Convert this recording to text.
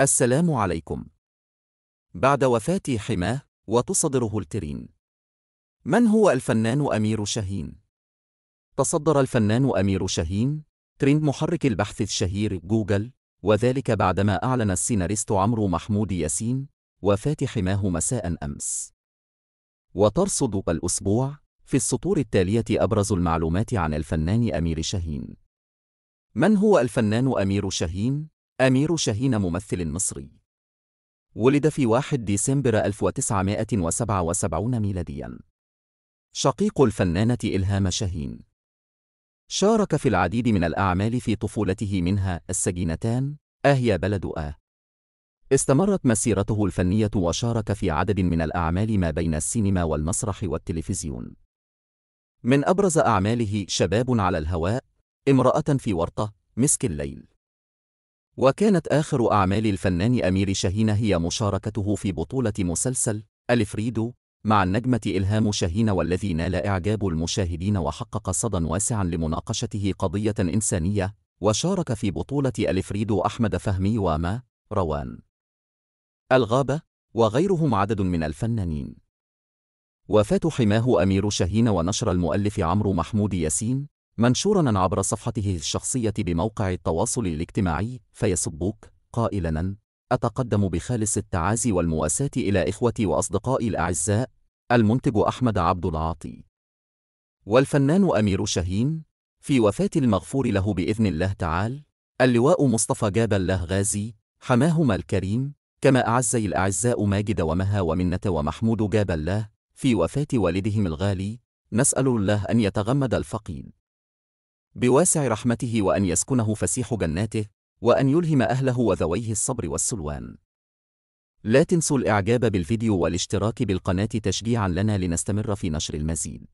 السلام عليكم. بعد وفاة حماه وتصدره الترين. من هو الفنان أمير شاهين؟ تصدر الفنان أمير شاهين ترند محرك البحث الشهير جوجل وذلك بعدما أعلن السيناريست عمرو محمود ياسين وفاة حماه مساء أمس. وترصد الأسبوع في السطور التالية أبرز المعلومات عن الفنان أمير شاهين. من هو الفنان أمير شاهين؟ أمير شاهين ممثل مصري ولد في 1 ديسمبر 1977 ميلاديا شقيق الفنانة إلهام شاهين شارك في العديد من الأعمال في طفولته منها السجينتان آه يا بلد آه استمرت مسيرته الفنية وشارك في عدد من الأعمال ما بين السينما والمسرح والتلفزيون من أبرز أعماله شباب على الهواء امرأة في ورطة مسك الليل وكانت آخر أعمال الفنان أمير شاهين هي مشاركته في بطولة مسلسل الفريدو مع النجمة إلهام شاهين والذي نال إعجاب المشاهدين وحقق صدى واسعا لمناقشته قضية إنسانية وشارك في بطولة ألفريدو أحمد فهمي وما روان الغابة وغيرهم عدد من الفنانين وفاة حماه أمير شاهين ونشر المؤلف عمرو محمود ياسين منشورا عبر صفحته الشخصية بموقع التواصل الاجتماعي فيسبوك قائلا أتقدم بخالص التعازي والمواساة إلى إخوتي وأصدقائي الأعزاء المنتج أحمد عبد العاطي والفنان أمير شاهين في وفاة المغفور له بإذن الله تعالى اللواء مصطفى جاب الله غازي حماهما الكريم كما أعزي الأعزاء ماجد ومها ومنة ومحمود جاب الله في وفاة والدهم الغالي نسأل الله أن يتغمد الفقيد بواسع رحمته وأن يسكنه فسيح جناته وأن يلهم أهله وذويه الصبر والسلوان لا تنسوا الإعجاب بالفيديو والاشتراك بالقناة تشجيعا لنا لنستمر في نشر المزيد